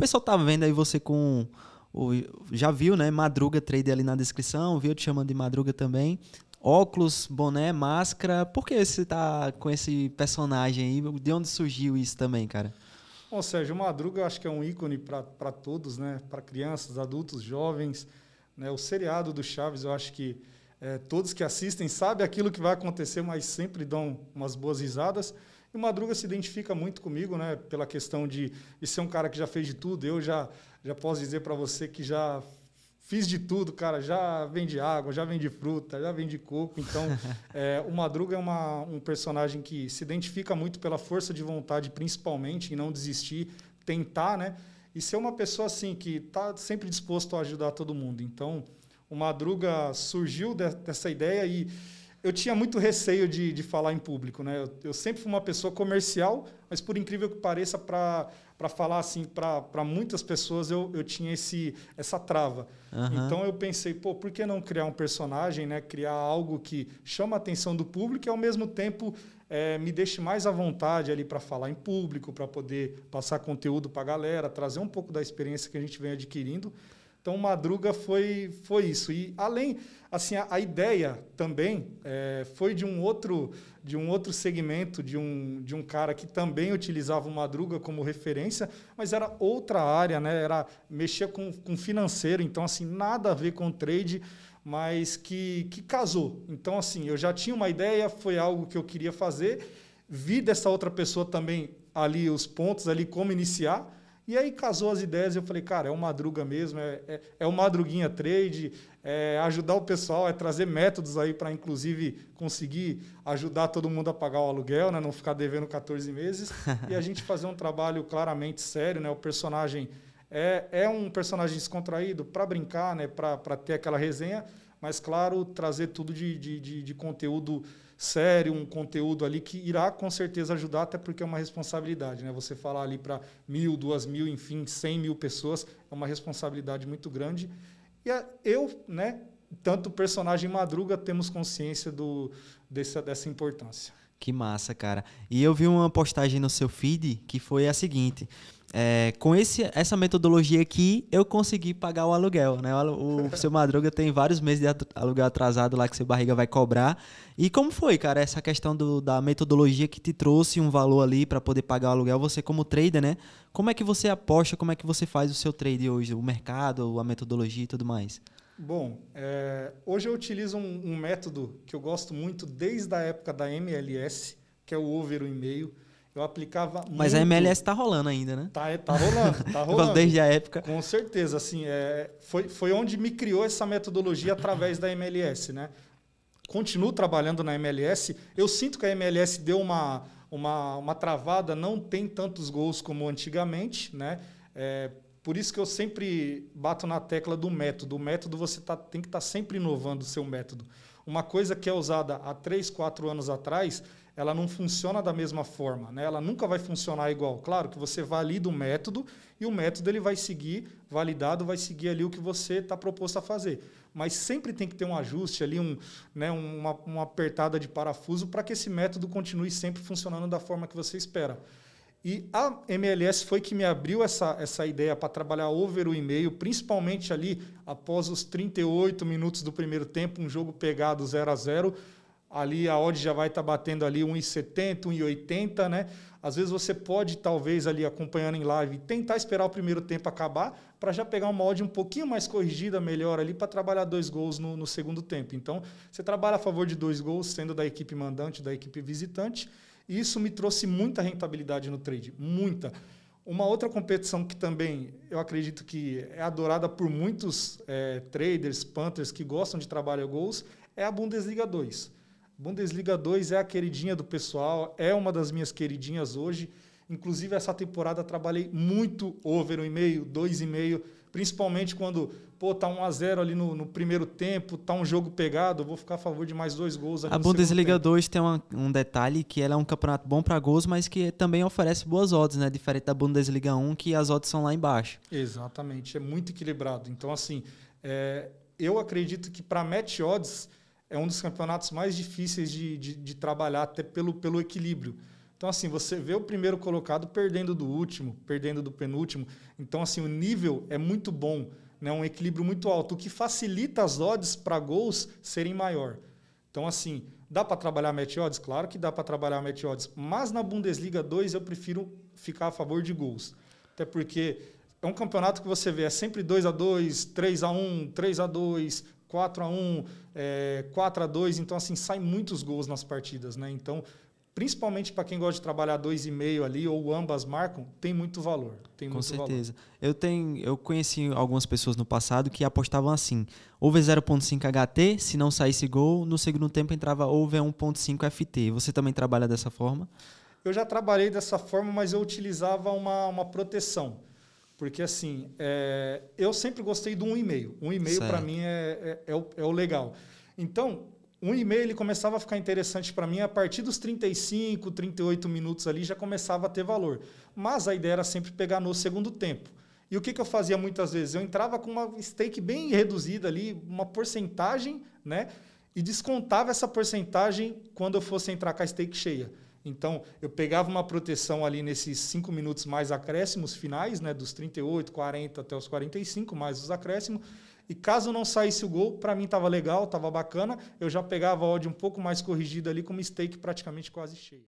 pessoal tá vendo aí você com. O, já viu, né? Madruga Trader ali na descrição, viu? Te chamando de Madruga também. Óculos, boné, máscara. Por que você tá com esse personagem aí? De onde surgiu isso também, cara? Bom, Sérgio, Madruga acho que é um ícone para todos, né? Para crianças, adultos, jovens. Né? O seriado do Chaves, eu acho que é, todos que assistem sabem aquilo que vai acontecer, mas sempre dão umas boas risadas. E o Madruga se identifica muito comigo, né? Pela questão de, de ser um cara que já fez de tudo. Eu já, já posso dizer para você que já fiz de tudo, cara. Já vendi água, já vendi fruta, já vendi coco. Então, é, o Madruga é uma, um personagem que se identifica muito pela força de vontade, principalmente, em não desistir, tentar, né? E ser uma pessoa assim, que está sempre disposto a ajudar todo mundo. Então, o Madruga surgiu de, dessa ideia e eu tinha muito receio de, de falar em público, né? Eu, eu, sempre fui uma pessoa comercial, mas por incrível que pareça, para falar assim, para muitas pessoas, eu, eu tinha esse, essa trava. Uhum. Então eu pensei, pô, por que não criar um personagem, né? Criar algo que chama a atenção do público e ao mesmo tempo é, me deixe mais à vontade ali para falar em público, para poder passar conteúdo para a galera, trazer um pouco da experiência que a gente vem adquirindo. Então, Madruga foi, foi isso. E além, assim, a, a ideia também é, foi de um outro de um outro segmento, de um, de um cara que também utilizava o Madruga como referência, mas era outra área, né? Era mexer com, com financeiro, então, assim, nada a ver com trade, mas que, que casou. Então, assim, eu já tinha uma ideia, foi algo que eu queria fazer, vi dessa outra pessoa também ali os pontos, ali como iniciar, e aí casou as ideias e eu falei, cara, é o Madruga mesmo, é, é, é o Madruguinha Trade, é ajudar o pessoal, é trazer métodos aí para, inclusive, conseguir ajudar todo mundo a pagar o aluguel, né? não ficar devendo 14 meses, e a gente fazer um trabalho claramente sério, né? O personagem é, é um personagem descontraído para brincar, né? para ter aquela resenha, mas, claro, trazer tudo de, de, de, de conteúdo sério, um conteúdo ali que irá com certeza ajudar, até porque é uma responsabilidade. Né? Você falar ali para mil, duas mil, enfim, cem mil pessoas, é uma responsabilidade muito grande. E a, eu, né, tanto personagem Madruga, temos consciência do, dessa, dessa importância. Que massa, cara. E eu vi uma postagem no seu feed que foi a seguinte é, com esse, essa metodologia aqui, eu consegui pagar o aluguel. Né? O, o seu Madruga tem vários meses de aluguel atrasado lá que seu barriga vai cobrar. E como foi, cara, essa questão do, da metodologia que te trouxe um valor ali para poder pagar o aluguel? Você, como trader, né? Como é que você aposta, como é que você faz o seu trade hoje? O mercado, a metodologia e tudo mais? Bom, é, hoje eu utilizo um, um método que eu gosto muito desde a época da MLS, que é o over o e-mail. Eu aplicava Mas muito. a MLS está rolando ainda, né? Tá, é, tá rolando, tá rolando. Desde a época. Com certeza, assim, é, foi, foi onde me criou essa metodologia através da MLS, né? Continuo trabalhando na MLS. Eu sinto que a MLS deu uma, uma, uma travada, não tem tantos gols como antigamente, né? É, por isso que eu sempre bato na tecla do método. O método você tá, tem que estar tá sempre inovando o seu método. Uma coisa que é usada há três, quatro anos atrás, ela não funciona da mesma forma, né? ela nunca vai funcionar igual. Claro que você valida o método e o método ele vai seguir, validado, vai seguir ali o que você está proposto a fazer. Mas sempre tem que ter um ajuste ali, um, né, uma, uma apertada de parafuso para que esse método continue sempre funcionando da forma que você espera. E a MLS foi que me abriu essa, essa ideia para trabalhar over o e-mail, principalmente ali após os 38 minutos do primeiro tempo, um jogo pegado 0 a 0 ali a odd já vai estar tá batendo ali 1,70, 1,80, né? Às vezes você pode, talvez, ali acompanhando em live, tentar esperar o primeiro tempo acabar para já pegar uma odd um pouquinho mais corrigida, melhor ali, para trabalhar dois gols no, no, segundo tempo. Então, você trabalha a favor de dois gols, sendo da equipe mandante, da equipe visitante. E isso me trouxe muita rentabilidade no trade, muita. Uma outra competição que também eu acredito que é adorada por muitos é, traders, punters que gostam de trabalhar gols é a Bundesliga 2. Bundesliga 2 é a queridinha do pessoal, é uma das minhas queridinhas hoje. Inclusive, essa temporada trabalhei muito over 1,5, 2,5, principalmente quando pô, tá 1 a 0 ali no, no, primeiro tempo, tá um jogo pegado, vou ficar a favor de mais dois gols. a Bundesliga 2 tem uma, um detalhe que ela é um campeonato bom para gols, mas que também oferece boas odds, né? Diferente da Bundesliga 1, que as odds são lá embaixo. Exatamente, é muito equilibrado. Então, assim, é, eu acredito que para match odds é um dos campeonatos mais difíceis de, de, de trabalhar, até pelo, pelo equilíbrio. Então, assim, você vê o primeiro colocado perdendo do último, perdendo do penúltimo. Então, assim, o nível é muito bom, né? um equilíbrio muito alto, o que facilita as odds para gols serem maior. Então, assim, dá para trabalhar match odds? Claro que dá para trabalhar match odds, mas na Bundesliga 2 eu prefiro ficar a favor de gols. Até porque é um campeonato que você vê, é sempre 2 a 2 3 a 1 3 a 2 4 a 1 é, 4 a 2 Então, assim, saem muitos gols nas partidas, né? Então, principalmente para quem gosta de trabalhar dois e meio ali ou ambas marcam, tem muito valor. Tem Com muito certeza. Valor. Eu tenho, eu conheci algumas pessoas no passado que apostavam assim: over 0.5 HT, se não saísse gol, no segundo tempo entrava over 1.5 FT. Você também trabalha dessa forma? Eu já trabalhei dessa forma, mas eu utilizava uma, uma proteção. Porque, assim, é, eu sempre gostei do um e-mail. Um e-mail, para mim, é, é, é, o, é o legal. Então, um e-mail ele começava a ficar interessante para mim a partir dos 35, 38 minutos ali já começava a ter valor. Mas a ideia era sempre pegar no segundo tempo. E o que, que eu fazia muitas vezes? Eu entrava com uma stake bem reduzida ali, uma porcentagem, né? E descontava essa porcentagem quando eu fosse entrar com a stake cheia. Então, eu pegava uma proteção ali nesses cinco minutos mais acréscimos finais, né, dos 38, 40 até os 45, mais os acréscimos. E caso não saísse o gol, para mim estava legal, estava bacana. Eu já pegava a odd um pouco mais corrigida ali com o stake praticamente quase cheio.